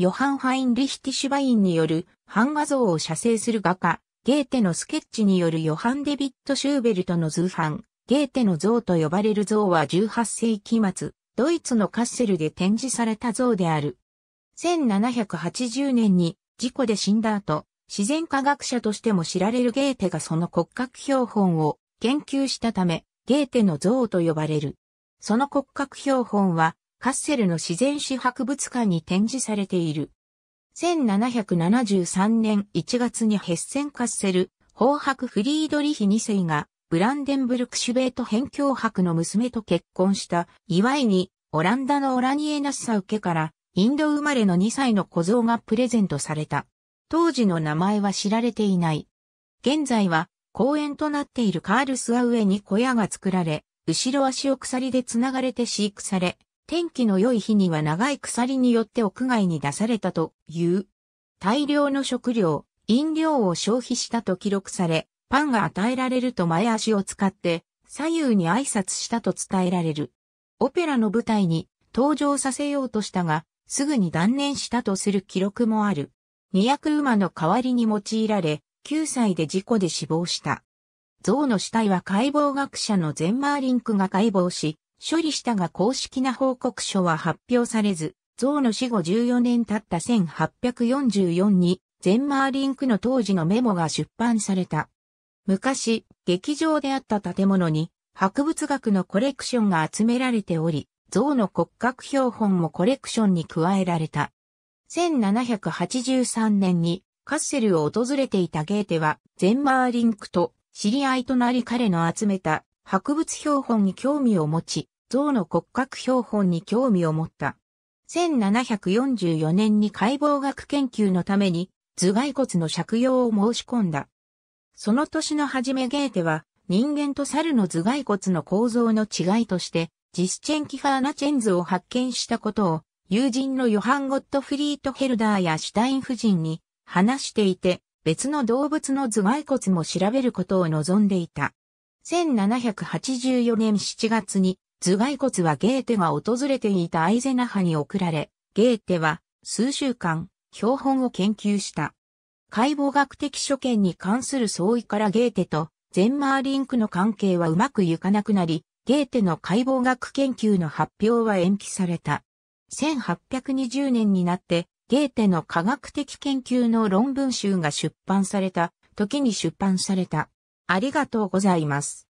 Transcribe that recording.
ヨハン・ハインリヒティシュバインによる版画像を写生する画家、ゲーテのスケッチによるヨハン・デビット・シューベルトの図版、ゲーテの像と呼ばれる像は18世紀末、ドイツのカッセルで展示された像である。1780年に事故で死んだ後、自然科学者としても知られるゲーテがその骨格標本を研究したため、ゲーテの像と呼ばれる。その骨格標本はカッセルの自然史博物館に展示されている。1773年1月にヘッセンカッセル、紅白フリードリヒ2世が、ブランデンブルクシュベート辺境伯の娘と結婚した、祝いに、オランダのオラニエナッサウ家から、インド生まれの2歳の小僧がプレゼントされた。当時の名前は知られていない。現在は、公園となっているカールスアウェイに小屋が作られ、後ろ足を鎖でつながれて飼育され、天気の良い日には長い鎖によって屋外に出されたという。大量の食料、飲料を消費したと記録され、パンが与えられると前足を使って左右に挨拶したと伝えられる。オペラの舞台に登場させようとしたが、すぐに断念したとする記録もある。二役馬の代わりに用いられ、9歳で事故で死亡した。象の死体は解剖学者のゼンマーリンクが解剖し、処理したが公式な報告書は発表されず、像の死後14年経った1844に、ゼンマーリンクの当時のメモが出版された。昔、劇場であった建物に、博物学のコレクションが集められており、像の骨格標本もコレクションに加えられた。1783年にカッセルを訪れていたゲーテは、ゼンマーリンクと知り合いとなり彼の集めた博物標本に興味を持ち、象の骨格標本に興味を持った。1744年に解剖学研究のために頭蓋骨の借用を申し込んだ。その年の初めゲーテは人間と猿の頭蓋骨の構造の違いとしてジスチェンキファーナチェンズを発見したことを友人のヨハン・ゴットフリート・ヘルダーやシュタイン夫人に話していて別の動物の頭蓋骨も調べることを望んでいた。1784年7月に頭蓋骨はゲーテが訪れていたアイゼナハに送られ、ゲーテは数週間標本を研究した。解剖学的所見に関する相違からゲーテとゼンマーリンクの関係はうまくいかなくなり、ゲーテの解剖学研究の発表は延期された。1820年になってゲーテの科学的研究の論文集が出版された時に出版された。ありがとうございます。